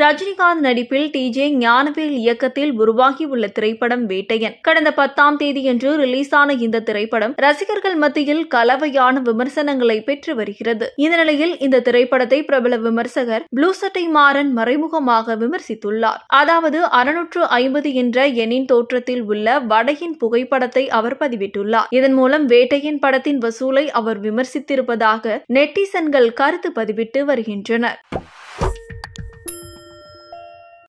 ரஜினிகாந்த் நடிப்பில் D J Gnanavel இயக்கத்தில் உருவாகியுள்ள திரைப்படம் வேட்டையன் கடந்த பத்தாம் தேதியன்று ரிலீஸான இந்த திரைப்படம் ரசிகர்கள் மத்தியில் கலவையான விமர்சனங்களை பெற்று வருகிறது இந்த நிலையில் இந்த திரைப்படத்தை பிரபல விமர்சகர் ப்ளூசட்டை மாறன் மறைமுகமாக விமர்சித்துள்ளார் அதாவது அறுநூற்று ஐம்பது என்ற எண்ணின் தோற்றத்தில் உள்ள வடையின் புகைப்படத்தை அவர் பதிவிட்டுள்ளார் இதன் மூலம் வேட்டையின் படத்தின் வசூலை அவர் விமர்சித்திருப்பதாக நெட்டிசன்கள் கருத்து பதிவிட்டு வருகின்றனர்